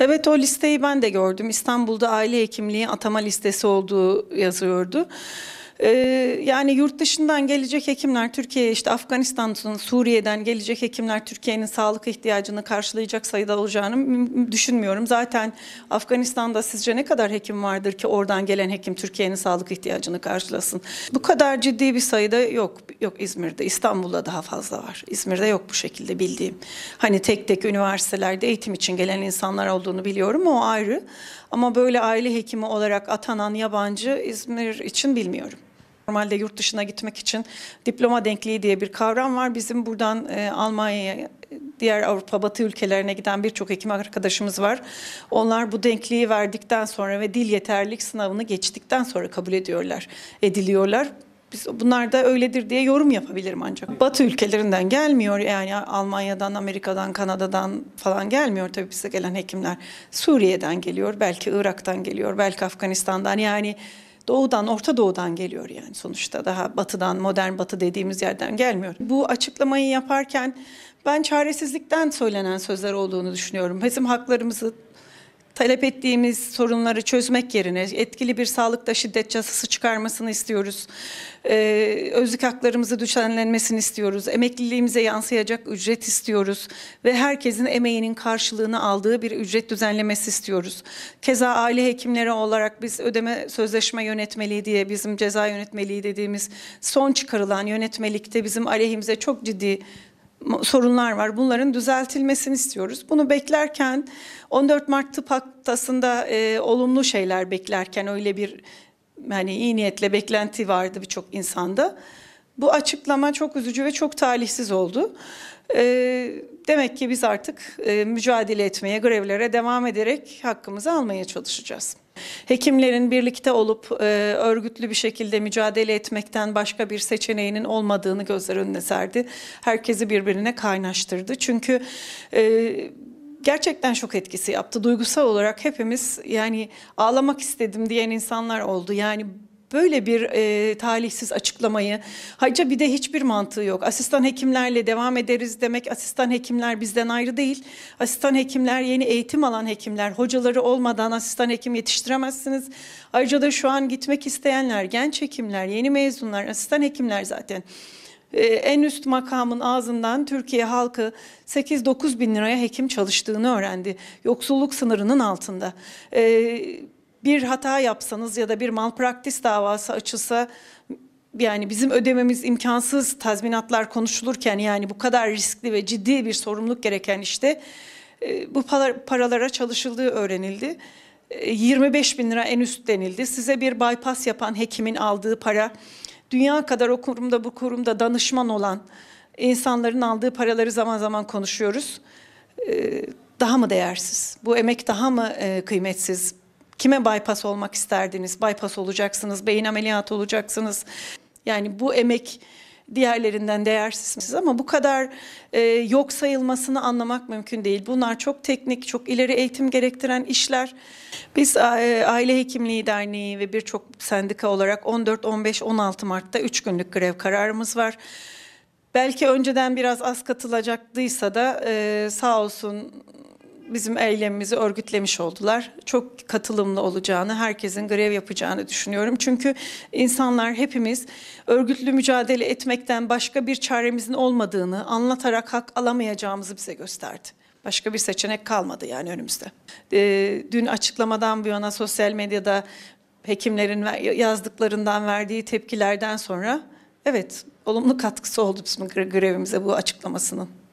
Evet o listeyi ben de gördüm. İstanbul'da aile hekimliği atama listesi olduğu yazıyordu. Ee, yani yurt dışından gelecek hekimler Türkiye'ye işte Afganistan'dan, Suriye'den gelecek hekimler Türkiye'nin sağlık ihtiyacını karşılayacak sayıda olacağını düşünmüyorum. Zaten Afganistan'da sizce ne kadar hekim vardır ki oradan gelen hekim Türkiye'nin sağlık ihtiyacını karşılasın? Bu kadar ciddi bir sayıda yok. Yok İzmir'de, İstanbul'da daha fazla var. İzmir'de yok bu şekilde bildiğim. Hani tek tek üniversitelerde eğitim için gelen insanlar olduğunu biliyorum o ayrı. Ama böyle aile hekimi olarak atanan yabancı İzmir için bilmiyorum. Normalde yurt dışına gitmek için diploma denkliği diye bir kavram var. Bizim buradan e, Almanya'ya diğer Avrupa Batı ülkelerine giden birçok hekim arkadaşımız var. Onlar bu denkliği verdikten sonra ve dil yeterlilik sınavını geçtikten sonra kabul ediyorlar, ediliyorlar. Biz bunlar da öyledir diye yorum yapabilirim ancak. Batı ülkelerinden gelmiyor yani Almanya'dan, Amerika'dan, Kanada'dan falan gelmiyor tabii bize gelen hekimler. Suriye'den geliyor, belki Irak'tan geliyor, belki Afganistan'dan yani doğudan, Orta Doğu'dan geliyor yani sonuçta. Daha batıdan, modern batı dediğimiz yerden gelmiyor. Bu açıklamayı yaparken ben çaresizlikten söylenen sözler olduğunu düşünüyorum. Bizim haklarımızı talep ettiğimiz sorunları çözmek yerine etkili bir sağlıkta şiddet çatısı çıkarmasını istiyoruz. Ee, özlük haklarımızı düzenlenmesini istiyoruz. Emekliliğimize yansıyacak ücret istiyoruz ve herkesin emeğinin karşılığını aldığı bir ücret düzenlemesi istiyoruz. Keza aile hekimleri olarak biz ödeme sözleşme yönetmeliği diye bizim ceza yönetmeliği dediğimiz son çıkarılan yönetmelikte bizim aleyhimize çok ciddi sorunlar var. Bunların düzeltilmesini istiyoruz. Bunu beklerken 14 Mart Tıp Haktası'nda e, olumlu şeyler beklerken öyle bir yani iyi niyetle beklenti vardı birçok insanda. Bu açıklama çok üzücü ve çok talihsiz oldu. E, demek ki biz artık e, mücadele etmeye, grevlere devam ederek hakkımızı almaya çalışacağız. Hekimlerin birlikte olup e, örgütlü bir şekilde mücadele etmekten başka bir seçeneğinin olmadığını gözler önüne serdi. Herkesi birbirine kaynaştırdı. Çünkü e, gerçekten şok etkisi yaptı. Duygusal olarak hepimiz yani ağlamak istedim diyen insanlar oldu. Yani böyle bir e, talihsiz açıklamayı hayca bir de hiçbir mantığı yok. Asistan hekimlerle devam ederiz demek asistan hekimler bizden ayrı değil. Asistan hekimler yeni eğitim alan hekimler. Hocaları olmadan asistan hekim yetiştiremezsiniz. Ayrıca da şu an gitmek isteyenler, genç hekimler, yeni mezunlar, asistan hekimler zaten e, en üst makamın ağzından Türkiye halkı 8-9 bin liraya hekim çalıştığını öğrendi. Yoksulluk sınırının altında. E, bir hata yapsanız ya da bir malpraktis davası açılsa yani bizim ödememiz imkansız tazminatlar konuşulurken yani bu kadar riskli ve ciddi bir sorumluluk gereken işte e, bu paralara çalışıldığı öğrenildi. 25 e, bin lira en üst denildi. Size bir bypass yapan hekimin aldığı para, dünya kadar o kurumda bu kurumda danışman olan insanların aldığı paraları zaman zaman konuşuyoruz. E, daha mı değersiz? Bu emek daha mı kıymetsiz? Kime bypass olmak isterdiniz? Bypass olacaksınız, beyin ameliyatı olacaksınız. Yani bu emek diğerlerinden değersizsiniz ama bu kadar e, yok sayılmasını anlamak mümkün değil. Bunlar çok teknik, çok ileri eğitim gerektiren işler. Biz e, Aile Hekimliği Derneği ve birçok sendika olarak 14, 15, 16 Mart'ta 3 günlük grev kararımız var. Belki önceden biraz az katılacaktıysa da e, sağ olsun bizim eylemimizi örgütlemiş oldular. Çok katılımlı olacağını, herkesin grev yapacağını düşünüyorum. Çünkü insanlar hepimiz örgütlü mücadele etmekten başka bir çaremizin olmadığını anlatarak hak alamayacağımızı bize gösterdi. Başka bir seçenek kalmadı yani önümüzde. Ee, dün açıklamadan bu yana sosyal medyada hekimlerin yazdıklarından verdiği tepkilerden sonra evet olumlu katkısı oldu bizim grevimize bu açıklamasının.